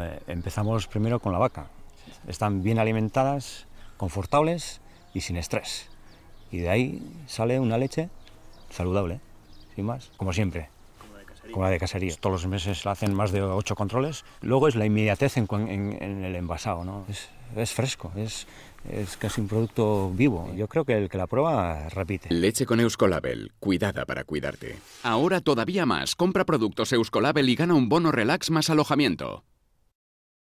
Eh, empezamos primero con la vaca. Están bien alimentadas, confortables y sin estrés. Y de ahí sale una leche saludable, sin más, como siempre. Como la de casería. Todos los meses hacen más de ocho controles. Luego es la inmediatez en, el envasado, ¿no? Es, fresco, es, es, casi un producto vivo. Yo creo que el que la prueba repite. Leche con Euskolabel, cuidada para cuidarte. Ahora todavía más, compra productos Euskolabel y gana un bono relax más alojamiento.